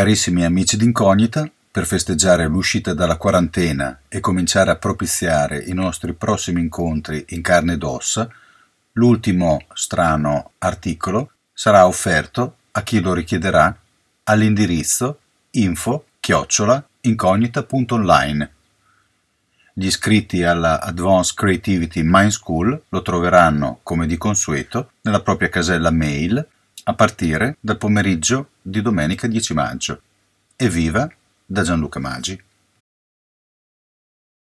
Carissimi amici d'incognita, per festeggiare l'uscita dalla quarantena e cominciare a propiziare i nostri prossimi incontri in carne ed ossa, l'ultimo strano articolo sarà offerto a chi lo richiederà all'indirizzo info incognita.online. Gli iscritti alla Advanced Creativity Mind School lo troveranno, come di consueto, nella propria casella mail a partire dal pomeriggio di domenica 10 maggio. Evviva da Gianluca Maggi.